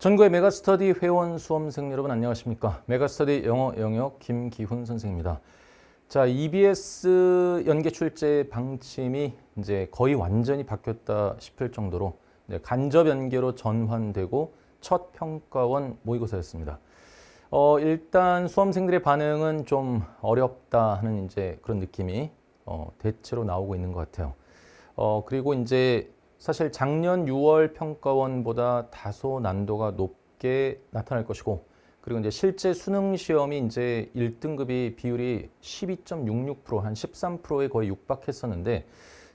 전국의 메가스터디 회원 수험생 여러분 안녕하십니까. 메가스터디 영어 영역 김기훈 선생입니다. 자, EBS 연계 출제 방침이 이제 거의 완전히 바뀌었다 싶을 정도로 간접 연계로 전환되고 첫 평가원 모의고사였습니다. 어, 일단 수험생들의 반응은 좀 어렵다 하는 이제 그런 느낌이 어, 대체로 나오고 있는 것 같아요. 어, 그리고 이제 사실 작년 6월 평가원보다 다소 난도가 높게 나타날 것이고 그리고 이제 실제 수능 시험이 이제 1등급이 비율이 12.66%한 13%에 거의 육박했었는데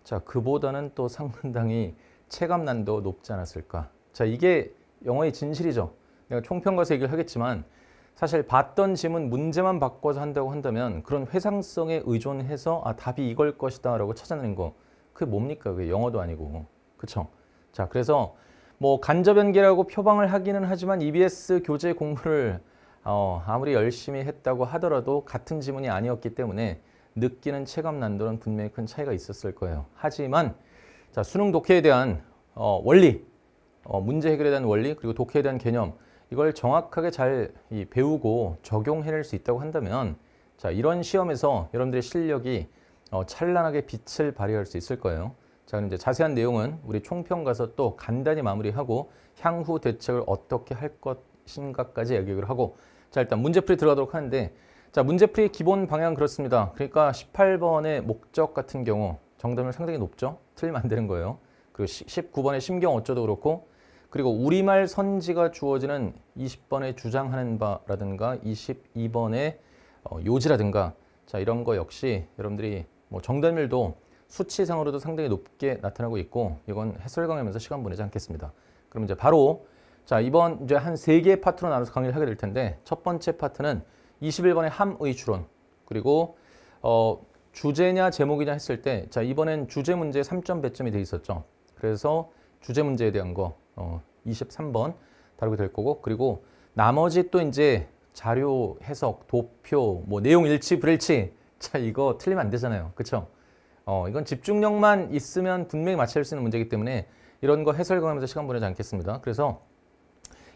자 그보다는 또 상당히 체감 난도 높지 않았을까 자 이게 영어의 진실이죠 내가 총평가서 얘기를 하겠지만 사실 봤던 짐문 문제만 바꿔서 한다고 한다면 그런 회상성에 의존해서 아 답이 이걸 것이다 라고 찾아내는거 그게 뭡니까 그게 영어도 아니고 그렇죠. 자, 그래서 뭐 간접연계라고 표방을 하기는 하지만 EBS 교재 공부를 어, 아무리 열심히 했다고 하더라도 같은 지문이 아니었기 때문에 느끼는 체감 난도는 분명히 큰 차이가 있었을 거예요. 하지만 자, 수능 독해에 대한 어, 원리, 어, 문제 해결에 대한 원리, 그리고 독해에 대한 개념 이걸 정확하게 잘 이, 배우고 적용해낼 수 있다고 한다면 자, 이런 시험에서 여러분들의 실력이 어, 찬란하게 빛을 발휘할 수 있을 거예요. 자, 이제 자세한 내용은 우리 총평 가서 또 간단히 마무리하고 향후 대책을 어떻게 할 것인가까지 얘기를 하고 자, 일단 문제풀이 들어가도록 하는데 자, 문제풀이 기본 방향 그렇습니다. 그러니까 18번의 목적 같은 경우 정답률 상당히 높죠. 틀리면 안 되는 거예요. 그리고 19번의 심경 어쩌도 그렇고 그리고 우리말 선지가 주어지는 20번의 주장하는 바라든가 22번의 어, 요지라든가 자 이런 거 역시 여러분들이 뭐 정답률도 수치상으로도 상당히 높게 나타나고 있고 이건 해설 강의하면서 시간 보내지 않겠습니다. 그럼 이제 바로 자 이번 이제 한 세 개의 파트로 나눠서 강의를 하게 될 텐데 첫 번째 파트는 21번의 함의 추론 그리고 어, 주제냐 제목이냐 했을 때자 이번엔 주제 문제 3점 배점이 돼 있었죠. 그래서 주제 문제에 대한 거 어, 23번 다루게 될 거고 그리고 나머지 또 이제 자료 해석, 도표, 뭐 내용 일치, 불일치 자 이거 틀리면 안 되잖아요. 그렇죠? 어, 이건 집중력만 있으면 분명히 맞힐 수 있는 문제이기 때문에 이런 거 해설하면서 강 시간 보내지 않겠습니다. 그래서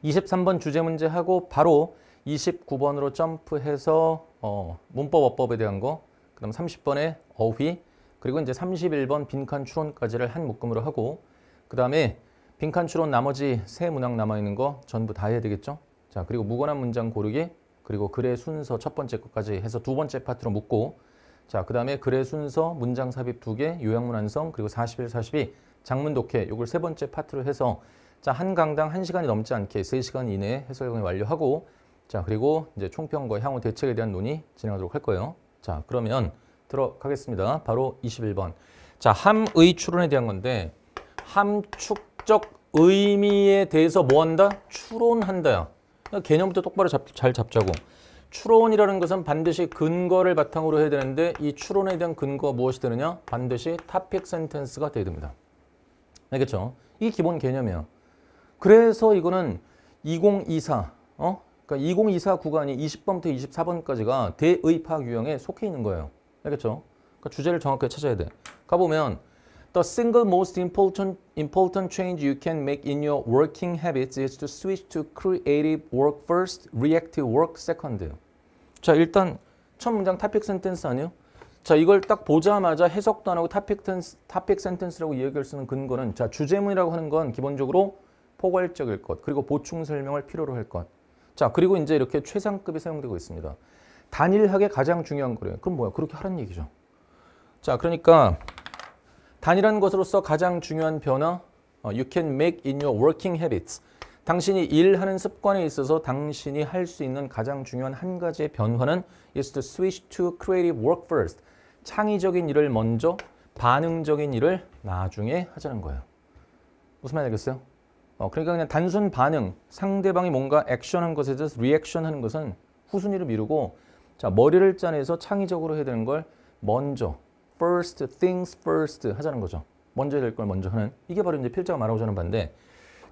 23번 주제 문제하고 바로 29번으로 점프해서 어, 문법 어법에 대한 거, 그 다음 30번에 어휘, 그리고 이제 31번 빈칸 추론까지를 한 묶음으로 하고 그 다음에 빈칸 추론 나머지 세 문항 남아있는 거 전부 다 해야 되겠죠? 자 그리고 무관한 문장 고르기 그리고 글의 순서 첫 번째 것까지 해서 두 번째 파트로 묶고 자, 그 다음에 글의 순서, 문장 삽입 두개 요약문 완성, 그리고 41, 42, 장문 독해, 요걸세 번째 파트로 해서 자, 한 강당 한시간이 넘지 않게 세시간 이내에 해설 강의 완료하고 자, 그리고 이제 총평과 향후 대책에 대한 논의 진행하도록 할 거예요. 자, 그러면 들어가겠습니다. 바로 21번. 자, 함의 추론에 대한 건데 함축적 의미에 대해서 뭐 한다? 추론한다야. 그러니까 개념부터 똑바로 잡, 잘 잡자고. 추론이라는 것은 반드시 근거를 바탕으로 해야 되는데 이 추론에 대한 근거가 무엇이 되느냐? 반드시 topic sentence가 돼야 됩니다. 알겠죠? 이 기본 개념이에요. 그래서 이거는 2024, 어? 그러니까 2024 구간이 20번부터 24번까지가 대의파 유형에 속해 있는 거예요. 알겠죠? 그러니까 주제를 정확하게 찾아야 돼. 가보면 The single most important, important change you can make in your working habits is to switch to creative work first, reactive work second. 자, 일단 첫 문장 topic sentence 아니요? 자, 이걸 딱 보자마자 해석도 안 하고 topic, topic sentence라고 이야기를 쓰는 근거는 자, 주제문이라고 하는 건 기본적으로 포괄적일 것, 그리고 보충 설명을 필요로 할 것. 자, 그리고 이제 이렇게 최상급이 사용되고 있습니다. 단일하게 가장 중요한 거래요. 그럼 뭐야? 그렇게 하라는 얘기죠. 자, 그러니까 단일한 것으로서 가장 중요한 변화 어, You can make in your working habits. 당신이 일하는 습관에 있어서 당신이 할 수 있는 가장 중요한 한 가지의 변화는 is to switch to creative work first. 창의적인 일을 먼저, 반응적인 일을 나중에 하자는 거예요. 무슨 말인 알겠어요? 어, 그러니까 그냥 단순 반응, 상대방이 뭔가 액션한 것에 대해서 리액션하는 것은 후순위로 미루고 자 머리를 짜내서 창의적으로 해야 되는 걸 먼저 first, things first 하자는 거죠. 먼저 될 걸 먼저 하는. 이게 바로 이제 필자가 말하고자 하는 반데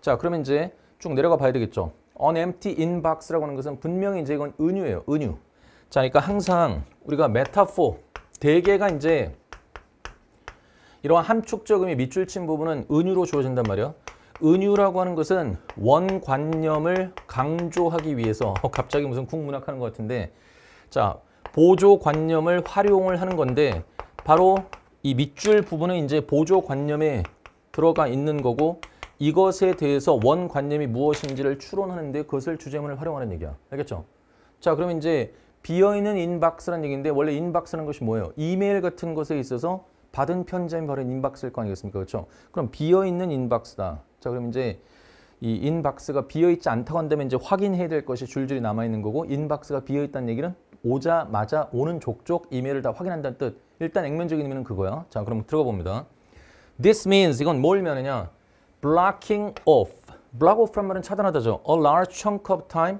자, 그러면 이제 쭉 내려가 봐야 되겠죠. on empty in box라고 하는 것은 분명히 이제 이건 은유예요. 은유. 자, 그러니까 항상 우리가 메타포, 대개가 이제 이러한 함축적 의미 밑줄친 부분은 은유로 주어진단 말이에요. 은유라고 하는 것은 원관념을 강조하기 위해서 갑자기 무슨 국문학하는 것 같은데 자 보조관념을 활용을 하는 건데 바로 이 밑줄 부분은 이제 보조관념에 들어가 있는 거고 이것에 대해서 원관념이 무엇인지를 추론하는데 그것을 주제문을 활용하는 얘기야. 알겠죠? 자 그러면 이제 비어있는 인박스라는 얘기인데 원래 인박스라는 것이 뭐예요? 이메일 같은 것에 있어서 받은 편지함 바로 인박스일 거 아니겠습니까? 그렇죠? 그럼 비어있는 인박스다. 자 그럼 이제 이 인박스가 비어있지 않다고 한다면 이제 확인해야 될 것이 줄줄이 남아있는 거고 인박스가 비어있다는 얘기는 오자마자 오는 족족 이메일을 다 확인한다는 뜻 일단 액면적인 의미는 그거야. 자, 그럼 들어가 봅니다. This means 이건 뭘의미냐 Blocking off. Block off란 말은 차단하다죠. A large chunk of time.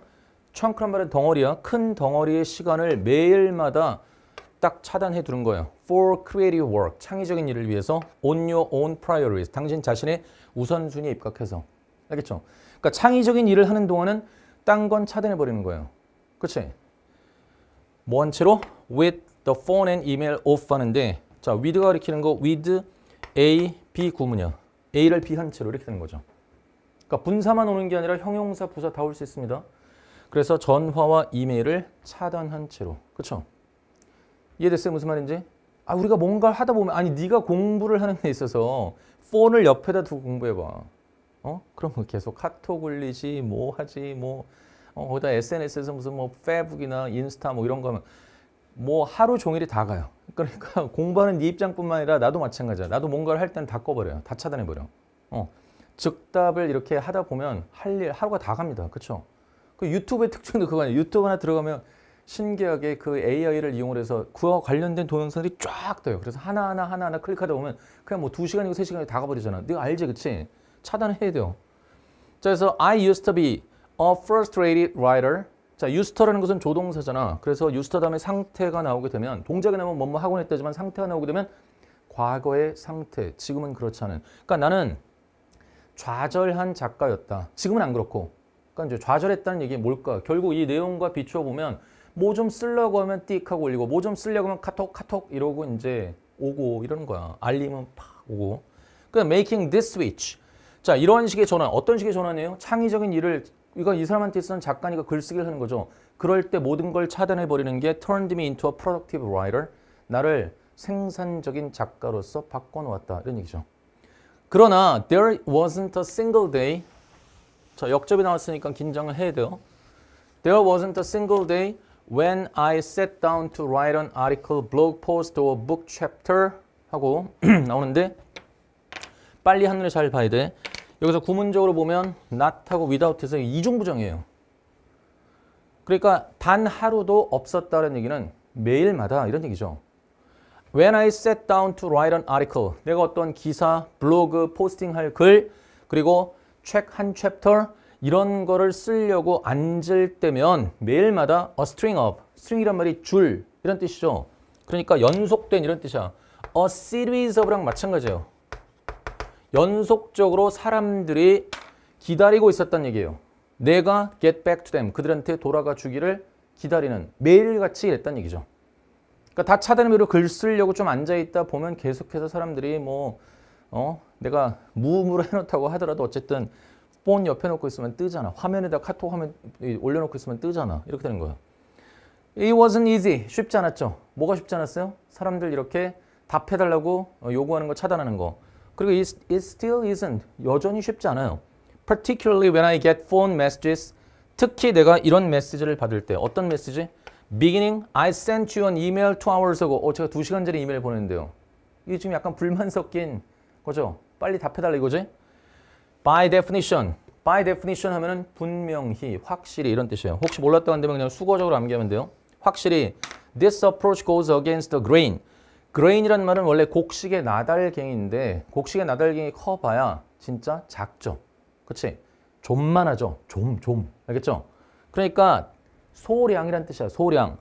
chunk란 말은 덩어리야. 큰 덩어리의 시간을 매일마다 딱 차단해 두는 거예요. For creative work, 창의적인 일을 위해서 on your own priorities, 당신 자신의 우선순위에 입각해서. 알겠죠? 그러니까 창의적인 일을 하는 동안은 딴 건 차단해 버리는 거예요. 그렇지? 뭐 한 채로 with the phone and email off 하는데 자 with가 일으키는거 with A, B 구문이야. A를 B 한 채로 이렇게 되는 거죠. 그러니까 분사만 오는 게 아니라 형용사, 부사 다 올 수 있습니다. 그래서 전화와 이메일을 차단한 채로. 그렇죠? 이해됐어요? 무슨 말인지? 아 우리가 뭔가 하다 보면 아니 네가 공부를 하는 데 있어서 폰을 옆에다 두고 공부해봐. 어? 그럼 뭐 계속 카톡 올리지 뭐 하지 뭐 어, 거기다 SNS에서 무슨 뭐 페북이나 인스타 뭐 이런 거 하면 뭐 하루 종일이 다 가요. 그러니까 공부하는 네 입장뿐만 아니라 나도 마찬가지야. 나도 뭔가를 할 때는 다 꺼버려요. 다 차단해버려. 어. 즉답을 이렇게 하다 보면 할 일 하루가 다 갑니다. 그렇죠? 그 유튜브의 특징도 그거 아니에요. 유튜브 하나 들어가면 신기하게 그 AI를 이용을 해서 그와 관련된 동영상들이 쫙 떠요. 그래서 하나하나 하나하나 클릭하다 보면 그냥 뭐 두시간이고세시간이다 가버리잖아. 네가 알지 그치? 차단해야 을 돼요. 자, 그래서 I used to be a frustrated writer 자, 유스터라는 것은 조동사잖아. 그래서 유스터 다음에 상태가 나오게 되면 동작이 나오면 뭐 뭐 하곤 했다지만 상태가 나오게 되면 과거의 상태, 지금은 그렇지 않은. 그러니까 나는 좌절한 작가였다. 지금은 안 그렇고. 그러니까 이제 좌절했다는 얘기가 뭘까? 결국 이 내용과 비추어 보면 뭐좀 쓰려고 하면 띡 하고 올리고 뭐 좀 쓰려고 하면 카톡 카톡 이러고 이제 오고 이러는 거야. 알림은 팍 오고. 그러니까 making this switch. 자, 이런 식의 전환. 어떤 식의 전환이에요? 창의적인 일을 이건 이 사람한테 있어서는 작가니까 글쓰기를 하는 거죠. 그럴 때 모든 걸 차단해버리는 게 turned me into a productive writer. 나를 생산적인 작가로서 바꿔놓았다. 이런 얘기죠. 그러나 there wasn't a single day. 자, 역접이 나왔으니까 긴장을 해야 돼요. There wasn't a single day when I sat down to write an article, blog post or book chapter 하고 나오는데 빨리 하늘을 잘 봐야 돼. 여기서 구문적으로 보면 not하고 without에서 이중부정이에요. 그러니까 단 하루도 없었다는 얘기는 매일마다 이런 얘기죠. When I sat down to write an article, 내가 어떤 기사, 블로그, 포스팅할 글, 그리고 책 한 챕터 이런 거를 쓰려고 앉을 때면 매일마다 a string of, string이란 말이 줄 이런 뜻이죠. 그러니까 연속된 이런 뜻이야. a series of랑 마찬가지예요. 연속적으로 사람들이 기다리고 있었단 얘기예요. 내가 get back to them. 그들한테 돌아가 주기를 기다리는 매일같이 이단 얘기죠. 그러니까 다 차단으로 글 쓰려고 좀 앉아있다 보면 계속해서 사람들이 뭐 어? 내가 무음으로 해놓다고 하더라도 어쨌든 폰 옆에 놓고 있으면 뜨잖아. 화면에다 카톡 화면 올려놓고 있으면 뜨잖아. 이렇게 되는 거예 It wasn't easy. 쉽지 않았죠. 뭐가 쉽지 않았어요? 사람들 이렇게 답해달라고 어, 요구하는 거 차단하는 거. 그리고 it, still isn't. 여전히 쉽지 않아요. Particularly when I get phone messages. 특히 내가 이런 메시지를 받을 때 어떤 메시지? Beginning, I sent you an email two hours ago. 어, 제가 2시간 전에 이메일 보냈는데요. 이게 지금 약간 불만 섞인 거죠. 빨리 답해달라 이거지? By definition. By definition 하면은 분명히, 확실히 이런 뜻이에요. 혹시 몰랐다고 한다면 그냥 수거적으로 암기하면 돼요. 확실히, this approach goes against the grain. 그레인이란 말은 원래 곡식의 나달갱이인데 곡식의 나달갱이 커봐야 진짜 작죠. 그치 좀만 하죠. 좀, 좀. 알겠죠? 그러니까 소량이란 뜻이야. 소량.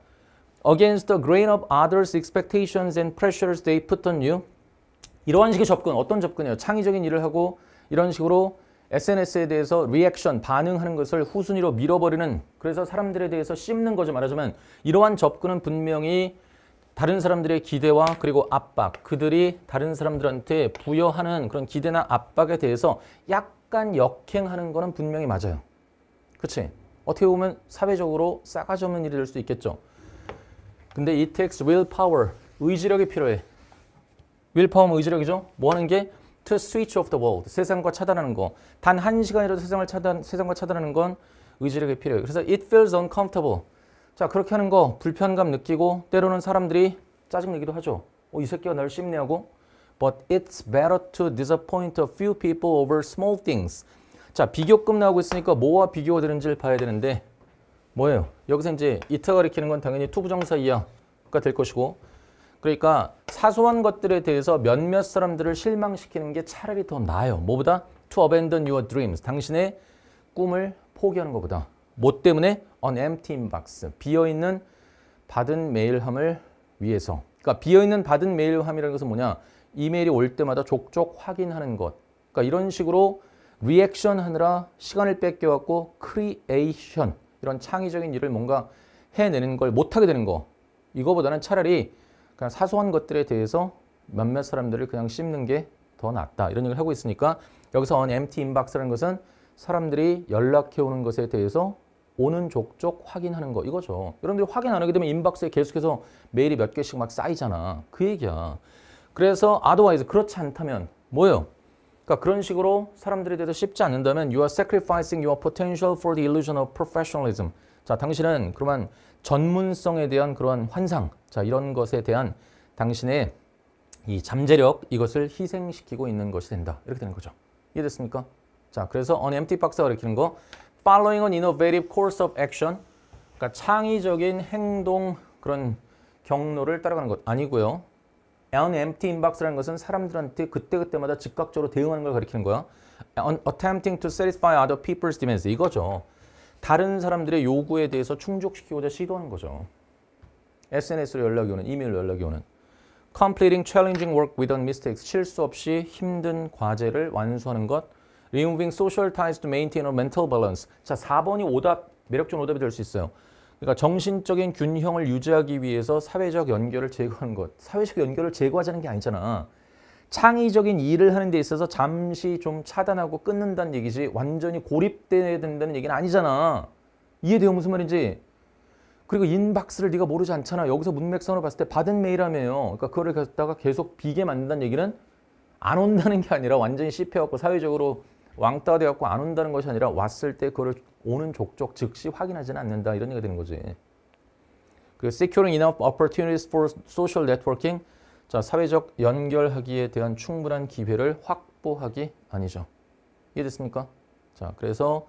Against the grain of others' expectations and pressures they put on you. 이러한 식의 접근, 어떤 접근이에요? 창의적인 일을 하고 이런 식으로 SNS에 대해서 리액션, 반응하는 것을 후순위로 밀어버리는 그래서 사람들에 대해서 씹는 거죠. 말하자면 이러한 접근은 분명히 다른 사람들의 기대와 그리고 압박, 그들이 다른 사람들한테 부여하는 그런 기대나 압박에 대해서 약간 역행하는 거는 분명히 맞아요. 그렇 어떻게 보면 사회적으로 싸가지 없는 일이 될수 있겠죠. 근데 it takes willpower, 의지력이 필요해. w i l l p o w e r 뭐 의지력이죠. 뭐 하는 게? to switch off the world, 세상과 차단하는 거. 단 한 시간이라도 세상을 차단, 세상과 차단하는 건 의지력이 필요해. 그래서 it feels uncomfortable. 자 그렇게 하는 거 불편감 느끼고 때로는 사람들이 짜증내기도 하죠. 어, 이 새끼가 날 씹네하고 But it's better to disappoint a few people over small things. 자 비교급 나오고 있으니까 뭐와 비교가 되는지를 봐야 되는데 뭐예요? 여기서 이제 이타 가리키는 건 당연히 투부정사 이하가 될 것이고 그러니까 사소한 것들에 대해서 몇몇 사람들을 실망시키는 게 차라리 더 나아요. 뭐보다? To abandon your dreams. 당신의 꿈을 포기하는 것보다. 뭐 때문에? an empty inbox. 비어있는 받은 메일함을 위해서. 그러니까 비어있는 받은 메일함이라는 것은 뭐냐? 이메일이 올 때마다 족족 확인하는 것. 그러니까 이런 식으로 리액션 하느라 시간을 뺏겨갖고 크리에이션 이런 창의적인 일을 뭔가 해내는 걸 못하게 되는 거. 이거보다는 차라리 그냥 사소한 것들에 대해서 몇몇 사람들을 그냥 씹는 게 더 낫다. 이런 얘기를 하고 있으니까 여기서 on empty inbox라는 것은 사람들이 연락해오는 것에 대해서 오는 족족 확인하는 거 이거죠. 여러분들이 확인 안 하게 되면 인박스에 계속해서 메일이 몇 개씩 막 쌓이잖아. 그 얘기야. 그래서 otherwise 그렇지 않다면 뭐예요? 그러니까 그런 식으로 사람들에 대해서 쉽지 않는다면 you are sacrificing your potential for the illusion of professionalism. 자, 당신은 그러면 전문성에 대한 그러한 환상, 자 이런 것에 대한 당신의 이 잠재력 이것을 희생시키고 있는 것이 된다. 이렇게 되는 거죠. 이해됐습니까? 자, 그래서 on empty 박스가 가리키는 거 following an innovative course of action 그러니까 창의적인 행동 그런 경로를 따라가는 것 아니고요. an empty inbox라는 것은 사람들한테 그때그때마다 즉각적으로 대응하는 걸 가리키는 거야. an attempting to satisfy other people's demands 이거죠. 다른 사람들의 요구에 대해서 충족시키고자 시도하는 거죠. SNS로 연락이 오는, 이메일로 연락이 오는. completing challenging work without mistakes 실수 없이 힘든 과제를 완수하는 것 Removing social ties to maintain a mental balance. 자, 4번이 오답, 매력적 오답이 될 수 있어요. 그러니까 정신적인 균형을 유지하기 위해서 사회적 연결을 제거하는 것. 사회적 연결을 제거하자는 게 아니잖아. 창의적인 일을 하는 데 있어서 잠시 좀 차단하고 끊는다는 얘기지 완전히 고립돼야 된다는 얘기는 아니잖아. 이해돼요? 무슨 말인지? 그리고 인박스를 네가 모르지 않잖아. 여기서 문맥선으로 봤을 때 받은 메일하며요. 그러니까 그거를 갖다가 계속 비게 만든다는 얘기는 안 온다는 게 아니라 완전히 씹혀갖고 사회적으로 왕따가 되갖고안 온다는 것이 아니라 왔을 때 그걸 오는 족족 즉시 확인하지는 않는다 이런 얘기가 되는 거지. 그 securing enough opportunities for social networking 자 사회적 연결하기에 대한 충분한 기회를 확보하기 아니죠. 이해됐습니까? 자 그래서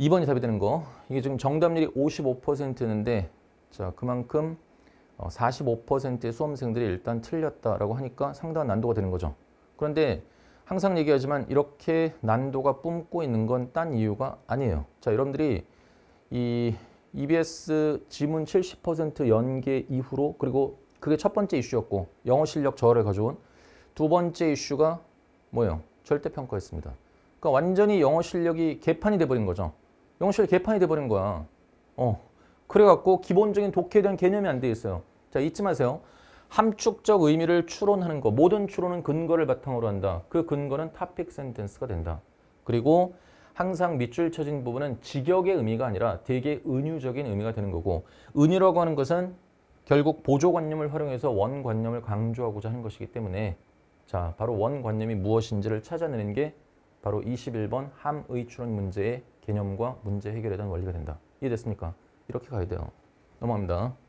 2번이 답이 되는 거 이게 지금 정답률이 55%인데 자 그만큼 45%의 어, 수험생들이 일단 틀렸다라고 하니까 상당한 난도가 되는 거죠. 그런데 항상 얘기하지만 이렇게 난도가 뿜고 있는 건 딴 이유가 아니에요. 자, 여러분들이 이 EBS 지문 70% 연계 이후로 그리고 그게 첫 번째 이슈였고 영어 실력 저하를 가져온 두 번째 이슈가 뭐예요? 절대평가였습니다. 그러니까 완전히 영어 실력이 개판이 돼버린 거죠. 영어 실력 이 개판이 돼버린 거야. 어, 그래갖고 기본적인 독해에 대한 개념이 안 돼 있어요. 자 잊지 마세요. 함축적 의미를 추론하는 거. 모든 추론은 근거를 바탕으로 한다. 그 근거는 topic sentence가 된다. 그리고 항상 밑줄 쳐진 부분은 직역의 의미가 아니라 되게 은유적인 의미가 되는 거고 은유라고 하는 것은 결국 보조관념을 활용해서 원관념을 강조하고자 하는 것이기 때문에 자 바로 원관념이 무엇인지를 찾아내는 게 바로 21번 함의 추론 문제의 개념과 문제 해결에 대한 원리가 된다. 이해됐습니까? 이렇게 가야 돼요. 넘어갑니다.